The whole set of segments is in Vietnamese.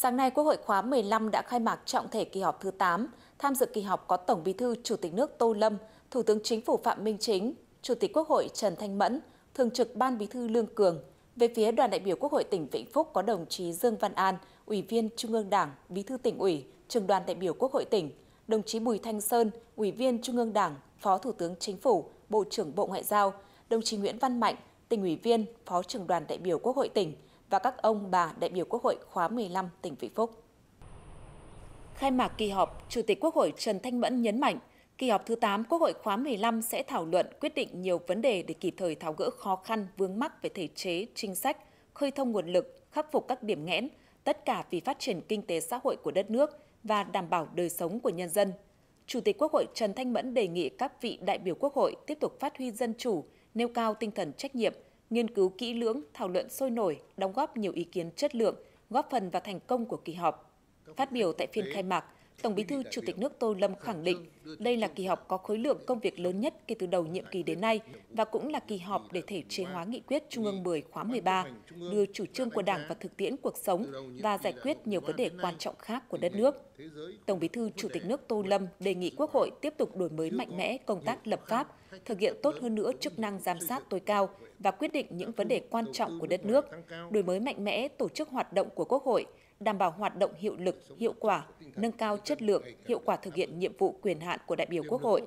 Sáng nay, Quốc hội khóa 15 đã khai mạc trọng thể kỳ họp thứ 8. Tham dự kỳ họp có Tổng Bí thư Chủ tịch nước Tô Lâm, Thủ tướng Chính phủ Phạm Minh Chính, Chủ tịch Quốc hội Trần Thanh Mẫn, Thường trực Ban Bí thư Lương Cường. Về phía đoàn đại biểu Quốc hội tỉnh Vĩnh Phúc có đồng chí Dương Văn An, Ủy viên Trung ương Đảng, Bí thư tỉnh ủy, Trường đoàn đại biểu Quốc hội tỉnh, đồng chí Bùi Thanh Sơn, Ủy viên Trung ương Đảng, Phó Thủ tướng Chính phủ, Bộ trưởng Bộ Ngoại giao, đồng chí Nguyễn Văn Mạnh, tỉnh ủy viên, Phó trưởng đoàn đại biểu Quốc hội tỉnh, và các ông bà đại biểu Quốc hội khóa 15 tỉnh Vĩnh Phúc. Khai mạc kỳ họp, Chủ tịch Quốc hội Trần Thanh Mẫn nhấn mạnh, kỳ họp thứ 8 Quốc hội khóa 15 sẽ thảo luận quyết định nhiều vấn đề để kịp thời tháo gỡ khó khăn vướng mắc về thể chế, chính sách, khơi thông nguồn lực, khắc phục các điểm nghẽn, tất cả vì phát triển kinh tế xã hội của đất nước và đảm bảo đời sống của nhân dân. Chủ tịch Quốc hội Trần Thanh Mẫn đề nghị các vị đại biểu Quốc hội tiếp tục phát huy dân chủ, nêu cao tinh thần trách nhiệm, nghiên cứu kỹ lưỡng, thảo luận sôi nổi, đóng góp nhiều ý kiến chất lượng, góp phần vào thành công của kỳ họp. Phát biểu tại phiên khai mạc, Tổng Bí thư Chủ tịch nước Tô Lâm khẳng định đây là kỳ họp có khối lượng công việc lớn nhất kể từ đầu nhiệm kỳ đến nay và cũng là kỳ họp để thể chế hóa nghị quyết Trung ương 10 khóa 13, đưa chủ trương của Đảng và thực tiễn cuộc sống và giải quyết nhiều vấn đề quan trọng khác của đất nước. Tổng Bí thư Chủ tịch nước Tô Lâm đề nghị Quốc hội tiếp tục đổi mới mạnh mẽ công tác lập pháp, thực hiện tốt hơn nữa chức năng giám sát tối cao, và quyết định những vấn đề quan trọng của đất nước, đổi mới mạnh mẽ tổ chức hoạt động của Quốc hội, đảm bảo hoạt động hiệu lực, hiệu quả, nâng cao chất lượng, hiệu quả thực hiện nhiệm vụ quyền hạn của đại biểu Quốc hội.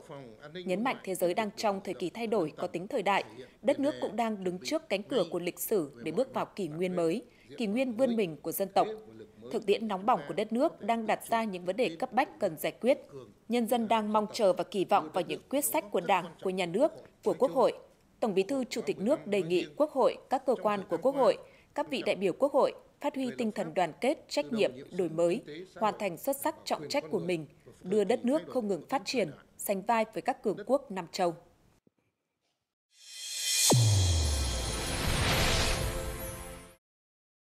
Nhấn mạnh thế giới đang trong thời kỳ thay đổi có tính thời đại, đất nước cũng đang đứng trước cánh cửa của lịch sử để bước vào kỷ nguyên mới, kỷ nguyên vươn mình của dân tộc. Thực tiễn nóng bỏng của đất nước đang đặt ra những vấn đề cấp bách cần giải quyết. Nhân dân đang mong chờ và kỳ vọng vào những quyết sách của Đảng, của nhà nước, của Quốc hội – Tổng Bí thư Chủ tịch nước đề nghị Quốc hội, các cơ quan của Quốc hội, các vị đại biểu Quốc hội phát huy tinh thần đoàn kết, trách nhiệm, đổi mới, hoàn thành xuất sắc trọng trách của mình, đưa đất nước không ngừng phát triển, sánh vai với các cường quốc Nam châu.